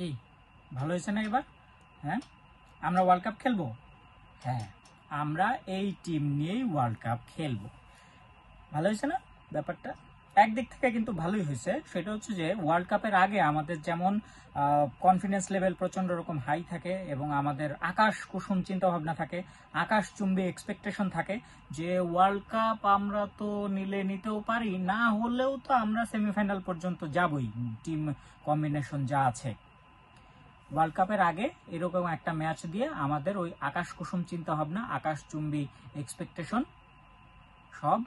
কি ভালো হয়েছে না এবার হ্যাঁ আমরা ওয়ার্ল্ড কাপ খেলবো হ্যাঁ আমরা এই টিম নিয়েই ওয়ার্ল্ড কাপ খেলবো ভালো হয়েছে না ব্যাপারটা একদিক থেকে কিন্তু ভালোই হয়েছে সেটা হচ্ছে যে ওয়ার্ল্ড কাপের আগে আমাদের যেমন কনফিডেন্স লেভেল প্রচণ্ড রকম হাই থাকে এবং আমাদের আকাশ কুসুম চিন্তাভাবনা থাকে আকাশ চুম্বে এক্সপেকটেশন থাকে যে ওয়ার্ল্ড কাপ আমরা তো নিলে নিতেও পারি না হলেও তো আমরা সেমিফাইনাল পর্যন্ত যাবই টিম কম্বিনেশন যা আছে ওয়ার্ল্ড কাপের আগে এরকম একটা ম্যাচ দিয়ে আমাদের ওই আকাশ কুসুম চিন্তা আকাশ আকাশচুম্বী এক্সপেকটেশন সব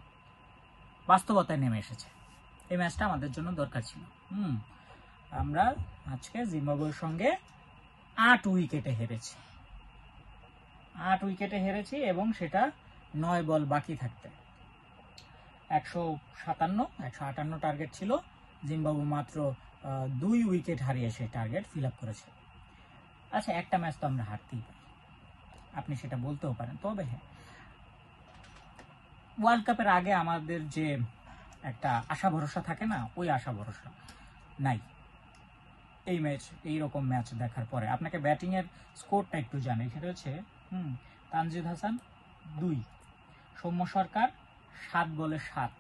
বাস্তবতায় নেমে এসেছে এই ম্যাচটা আমাদের জন্য দরকার ছিল হুম আমরা আজকে জিম্বাবুয়ের সঙ্গে আট উইকেটে হেরেছি আট উইকেটে হেরেছি এবং সেটা নয় বল বাকি থাকতে একশো সাতান্ন একশো আটান্ন টার্গেট ছিল জিম্বাবু মাত্র দুই উইকেট হারিয়ে সেই টার্গেট ফিল আপ করেছে আচ্ছা একটা ম্যাচ তো আমরা হারতেই পারি আপনি সেটা বলতেও পারেন তবে হ্যাঁ ওয়ার্ল্ড কাপের আগে আমাদের যে একটা আশা ভরসা থাকে না ওই আশা ভরসা নাই এই ম্যাচ এইরকম ম্যাচ দেখার পরে আপনাকে ব্যাটিংয়ের স্কোরটা একটু জানাই সেটা হচ্ছে হুম তানজিদ হাসান দুই সৌম্য সরকার সাত বলে সাত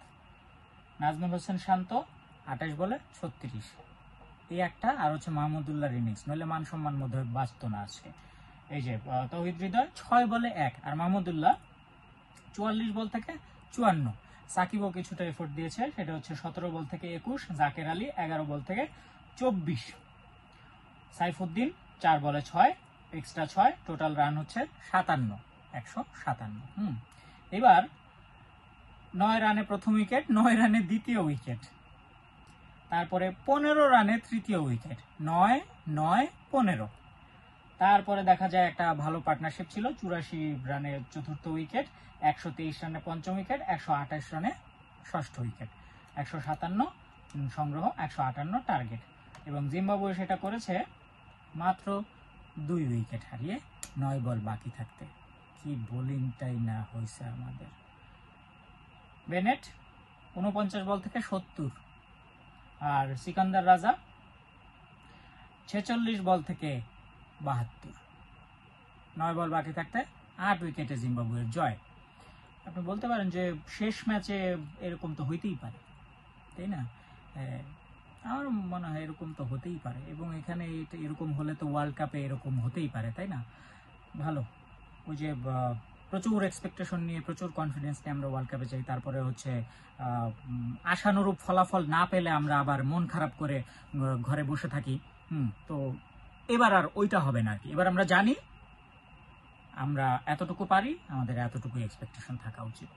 নাজমুল হোসেন শান্ত আঠাশ বলে ছত্রিশ এই একটা আর হচ্ছে মাহমুদুল্লাহ রিমিক্স নইলে মান সম্মান মধ্যে বাঁচত না আজকে এই যে তহিদ হৃদয় ছয় বলে এক আর মাহমুদুল্লাহ চুয়াল্লিশ বল থেকে চুয়ান্ন সাকিবও কিছুটা এফোর্ট দিয়েছে সেটা হচ্ছে সতেরো বল থেকে একুশ জাকের আলী এগারো বল থেকে চব্বিশ সাইফুদ্দিন চার বলে ছয় এক্সট্রা ছয় টোটাল রান হচ্ছে সাতান্ন একশো সাতান্ন হুম এবার নয় রানে প্রথম উইকেট নয় রানে দ্বিতীয় উইকেট তারপরে পনেরো রানে তৃতীয় উইকেট নয় নয় পনেরো তারপরে দেখা যায় একটা ভালো পার্টনারশিপ ছিল চুরাশি রানে চতুর্থ উইকেট একশো তেইশ রানে পঞ্চম উইকেট একশো আঠাশ রানে ষষ্ঠ উইকেট একশো সাতান্ন সংগ্রহ একশো আটান্ন টার্গেট এবং জিম্বাবুয়ে সেটা করেছে মাত্র দুই উইকেট হারিয়ে নয় বল বাকি থাকতে কি বোলিংটাই না হয়েছে আমাদের বেনেট উনপঞ্চাশ বল থেকে সত্তর আর সিকান্দার রাজা ছেচল্লিশ বল থেকে বাহাত্তর নয় বল বাকি থাকতে আট উইকেটে জিম্বাবুয়ের জয় আপনি বলতে পারেন যে শেষ ম্যাচে এরকম তো হইতেই পারে তাই না আমার মনে হয় এরকম তো হতেই পারে এবং এখানে এরকম হলে তো ওয়ার্ল্ড কাপে এরকম হতেই পারে তাই না ভালো ওই যে প্রচুর এক্সপেকটেশন নিয়ে প্রচুর কনফিডেন্স নিয়ে আমরা ওয়ার্ল্ড কাপে যাই তারপরে হচ্ছে আশানুরূপ ফলাফল না পেলে আমরা আবার মন খারাপ করে ঘরে বসে থাকি হুম তো এবার আর ওইটা হবে না আর কি এবার আমরা জানি আমরা এতটুকু পারি আমাদের এতটুকু এক্সপেকটেশন থাকা উচিত